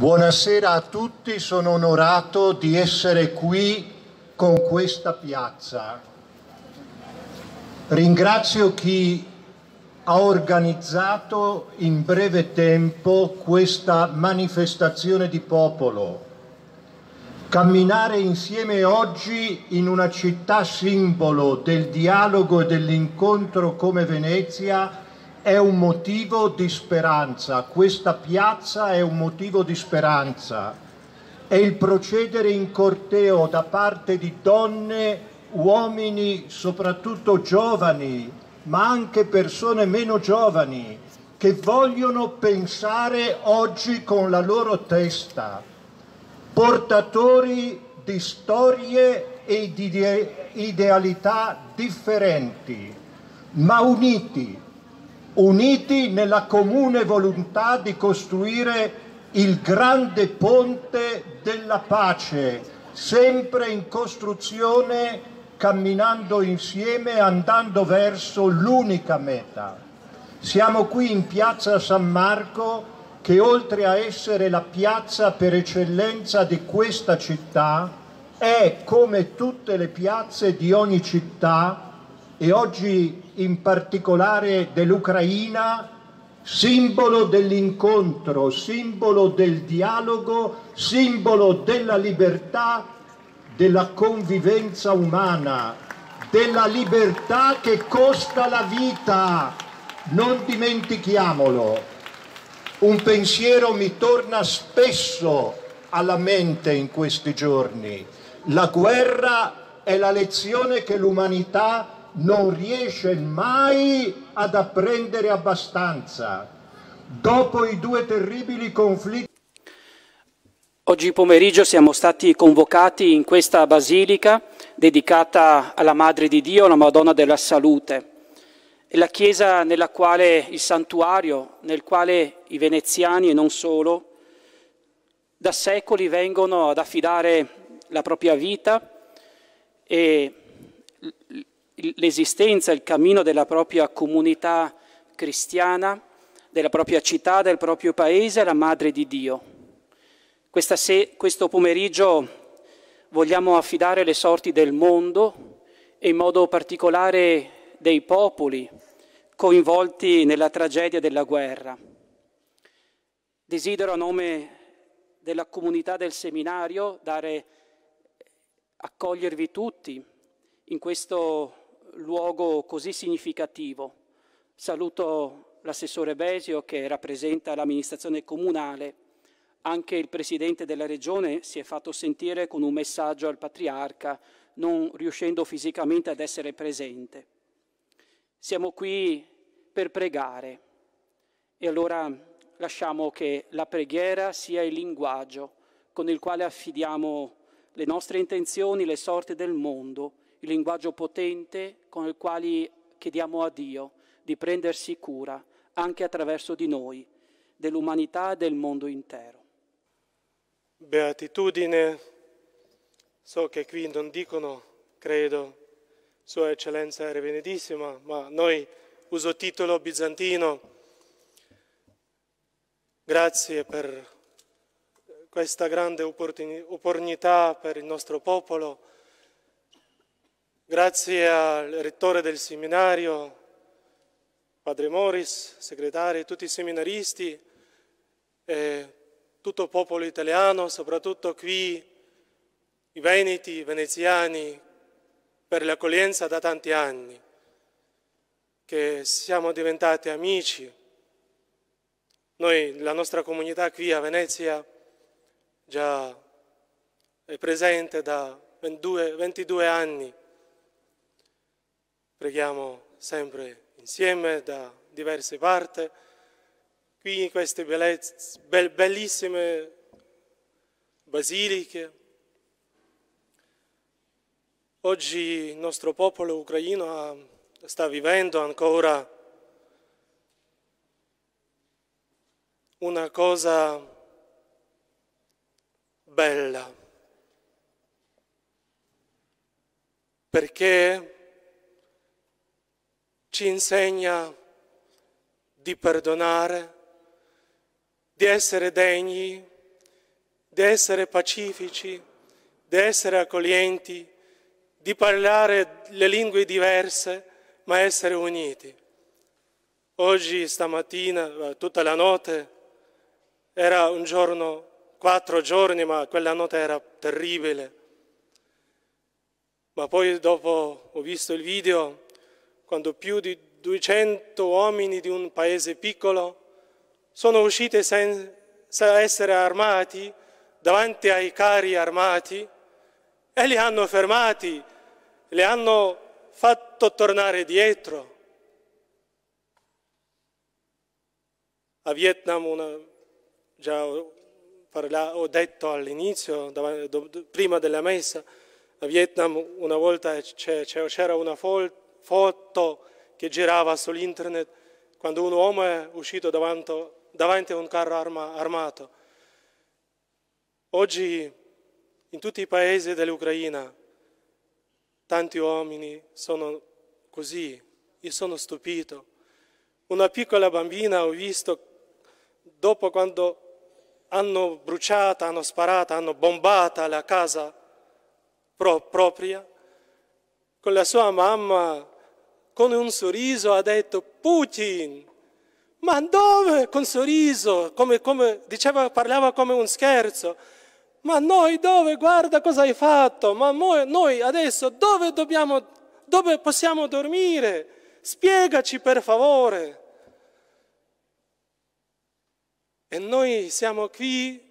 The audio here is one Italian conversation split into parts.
Buonasera a tutti, sono onorato di essere qui con questa piazza. Ringrazio chi ha organizzato in breve tempo questa manifestazione di popolo. Camminare insieme oggi in una città simbolo del dialogo e dell'incontro come Venezia è un motivo di speranza, questa piazza è un motivo di speranza è il procedere in corteo da parte di donne, uomini, soprattutto giovani, ma anche persone meno giovani, che vogliono pensare oggi con la loro testa, portatori di storie e di idealità differenti, ma uniti uniti nella comune volontà di costruire il grande ponte della pace, sempre in costruzione, camminando insieme, andando verso l'unica meta. Siamo qui in piazza San Marco che oltre a essere la piazza per eccellenza di questa città, è come tutte le piazze di ogni città e oggi in particolare dell'Ucraina, simbolo dell'incontro, simbolo del dialogo, simbolo della libertà, della convivenza umana, della libertà che costa la vita. Non dimentichiamolo. Un pensiero mi torna spesso alla mente in questi giorni. La guerra è la lezione che l'umanità ha non riesce mai ad apprendere abbastanza. Dopo i due terribili conflitti... Oggi pomeriggio siamo stati convocati in questa basilica dedicata alla Madre di Dio, la Madonna della Salute. È la chiesa nella quale il santuario, nel quale i veneziani e non solo, da secoli vengono ad affidare la propria vita e l'esistenza, il cammino della propria comunità cristiana, della propria città, del proprio paese alla Madre di Dio. Se, questo pomeriggio vogliamo affidare le sorti del mondo e in modo particolare dei popoli coinvolti nella tragedia della guerra. Desidero a nome della comunità del seminario dare, accogliervi tutti in questo luogo così significativo. Saluto l'assessore Besio che rappresenta l'amministrazione comunale. Anche il presidente della regione si è fatto sentire con un messaggio al patriarca, non riuscendo fisicamente ad essere presente. Siamo qui per pregare e allora lasciamo che la preghiera sia il linguaggio con il quale affidiamo le nostre intenzioni, le sorti del mondo il linguaggio potente con il quale chiediamo a Dio di prendersi cura anche attraverso di noi, dell'umanità e del mondo intero. Beatitudine, so che qui non dicono, credo, Sua Eccellenza era benedissima, ma noi uso titolo bizantino. Grazie per questa grande opportunità per il nostro popolo Grazie al rettore del seminario, Padre Moris, segretario, tutti i seminaristi, e tutto il popolo italiano, soprattutto qui i veneti, i veneziani, per l'accoglienza da tanti anni, che siamo diventati amici. Noi, la nostra comunità qui a Venezia, già è presente da 22, 22 anni Preghiamo sempre insieme da diverse parti, qui in queste bellezze, bellissime basiliche. Oggi il nostro popolo ucraino sta vivendo ancora una cosa bella, perché ci insegna di perdonare, di essere degni, di essere pacifici, di essere accoglienti, di parlare le lingue diverse, ma essere uniti. Oggi, stamattina, eh, tutta la notte, era un giorno, quattro giorni, ma quella notte era terribile. Ma poi dopo ho visto il video quando più di 200 uomini di un paese piccolo sono usciti senza essere armati davanti ai carri armati e li hanno fermati, li hanno fatto tornare dietro. A Vietnam, una, già parla, ho detto all'inizio, prima della messa, a Vietnam una volta c'era una, foto che girava sull'internet quando un uomo è uscito davanti, davanti a un carro arma, armato. Oggi in tutti i paesi dell'Ucraina tanti uomini sono così. Io sono stupito. Una piccola bambina ho visto dopo quando hanno bruciato, hanno sparato, hanno bombato la casa pro- propria, con la sua mamma con un sorriso ha detto Putin, ma dove? Con sorriso, come, come diceva, parlava come un scherzo. Ma noi dove? Guarda cosa hai fatto, ma noi, noi adesso dove dobbiamo, dove possiamo dormire? Spiegaci per favore. E noi siamo qui,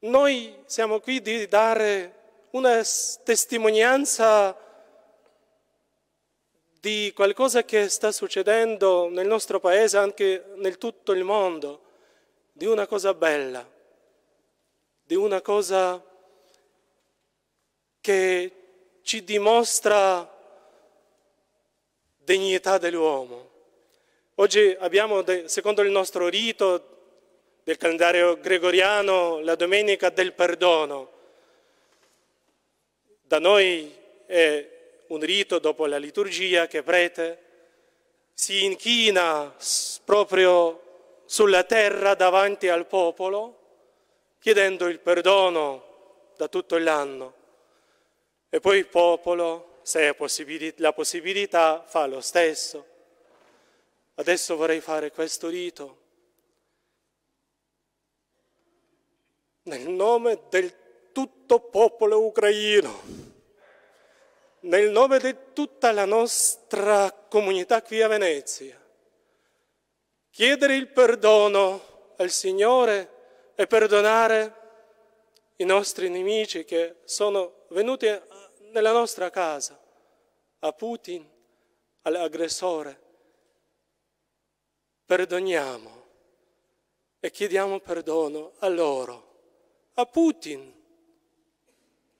noi siamo qui di dare una testimonianza di qualcosa che sta succedendo nel nostro paese, anche nel tutto il mondo, di una cosa bella, di una cosa che ci dimostra degnità dell'uomo. Oggi abbiamo, secondo il nostro rito del calendario gregoriano, la domenica del perdono. Da noi è un rito dopo la liturgia che prete si inchina proprio sulla terra davanti al popolo chiedendo il perdono da tutto l'anno e poi il popolo, se ha possibilità, la possibilità, fa lo stesso. Adesso vorrei fare questo rito nel nome del tutto popolo ucraino nel nome di tutta la nostra comunità qui a Venezia, chiedere il perdono al Signore e perdonare i nostri nemici che sono venuti nella nostra casa, a Putin, all'aggressore. Perdoniamo e chiediamo perdono a loro, a Putin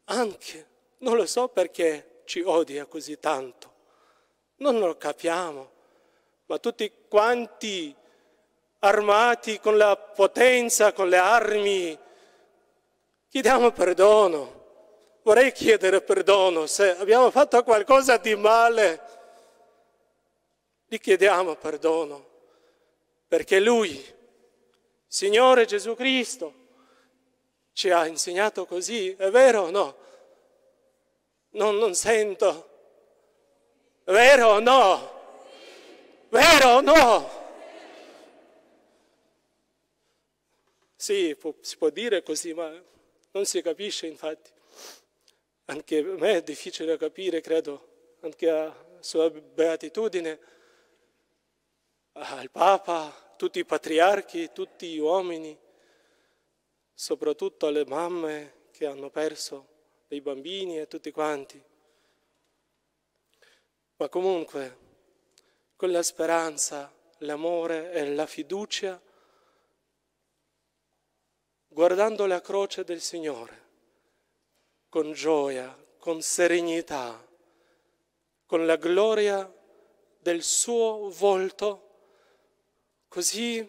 anche, non lo so perché ci odia così tanto? Non lo capiamo, ma tutti quanti armati con la potenza, con le armi, chiediamo perdono. Vorrei chiedere perdono se abbiamo fatto qualcosa di male. Gli chiediamo perdono perché Lui, Signore Gesù Cristo, ci ha insegnato così, è vero o no? non, non sento. Vero o no? Vero o no? Sì, può, si può dire così, ma non si capisce infatti. Anche a me è difficile capire, credo, anche a sua beatitudine, al Papa, tutti i patriarchi, tutti gli uomini, soprattutto alle mamme che hanno perso dei bambini e tutti quanti. Ma comunque, con la speranza, l'amore e la fiducia, guardando la croce del Signore, con gioia, con serenità, con la gloria del suo volto, così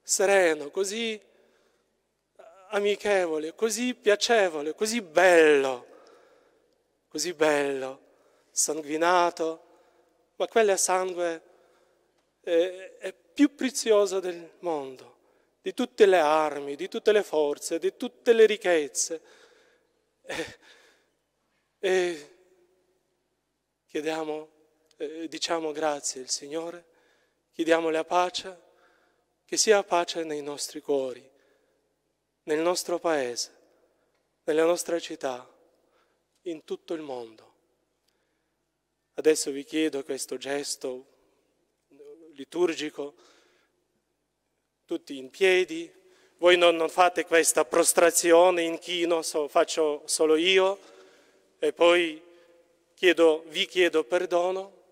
sereno, così amichevole, così piacevole, così bello, così bello, sanguinato, ma quella sangue è, è più preziosa del mondo, di tutte le armi, di tutte le forze, di tutte le ricchezze. E, e chiediamo, diciamo grazie al Signore, chiediamo la pace, che sia pace nei nostri cuori nel nostro paese, nella nostra città, in tutto il mondo. Adesso vi chiedo questo gesto liturgico, tutti in piedi, voi non, non fate questa prostrazione in chino, so, faccio solo io, e poi chiedo, vi chiedo perdono,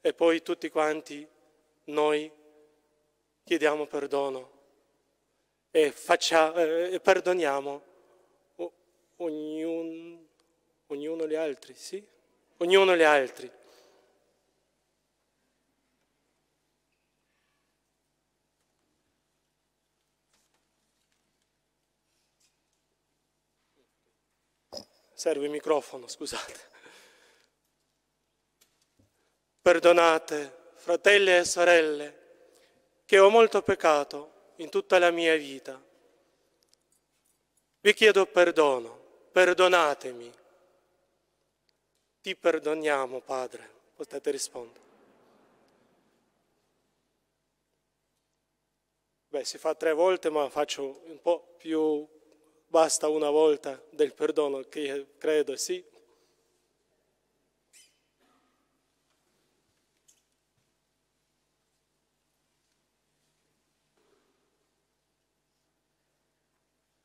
e poi tutti quanti noi chiediamo perdono e, faccia, eh, e perdoniamo o, ognuno, ognuno gli altri, sì? Ognuno gli altri. Serve il microfono, scusate. Perdonate, fratelli e sorelle, che ho molto peccato in tutta la mia vita. Vi chiedo perdono, perdonatemi. Ti perdoniamo, Padre, potete rispondere. Beh, si fa tre volte, ma faccio un po' più, basta una volta del perdono, che credo, sì.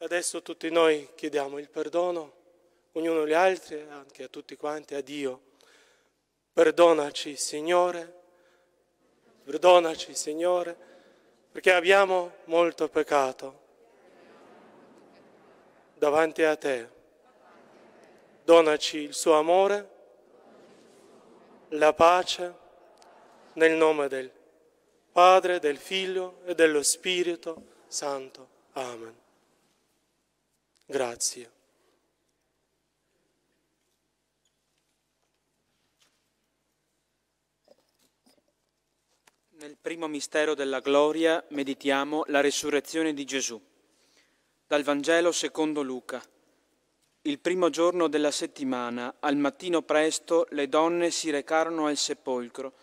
Adesso tutti noi chiediamo il perdono, ognuno gli altri, anche a tutti quanti, a Dio. Perdonaci, Signore, perdonaci, Signore, perché abbiamo molto peccato davanti a te. Donaci il suo amore, la pace, nel nome del Padre, del Figlio e dello Spirito Santo. Amen. Grazie. Nel primo mistero della gloria meditiamo la resurrezione di Gesù. Dal Vangelo secondo Luca. Il primo giorno della settimana, al mattino presto, le donne si recarono al sepolcro.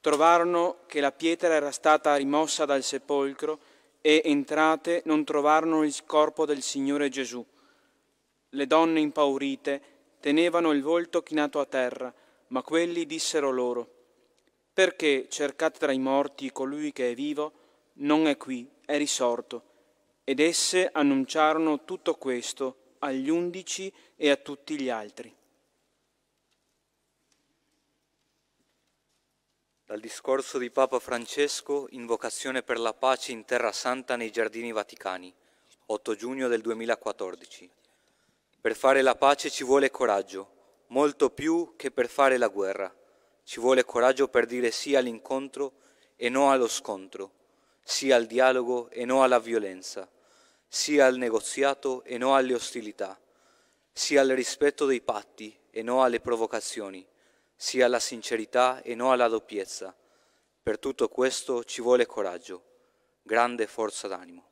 Trovarono che la pietra era stata rimossa dal sepolcro e entrate non trovarono il corpo del Signore Gesù. Le donne impaurite tenevano il volto chinato a terra, ma quelli dissero loro, perché cercate tra i morti colui che è vivo, non è qui, è risorto. Ed esse annunciarono tutto questo agli undici e a tutti gli altri. dal discorso di Papa Francesco Invocazione per la pace in Terra Santa nei Giardini Vaticani, 8 giugno del 2014. Per fare la pace ci vuole coraggio, molto più che per fare la guerra. Ci vuole coraggio per dire sì all'incontro e no allo scontro, sì al dialogo e no alla violenza, sì al negoziato e no alle ostilità, sì al rispetto dei patti e no alle provocazioni sia alla sincerità e non alla doppiezza. Per tutto questo ci vuole coraggio, grande forza d'animo.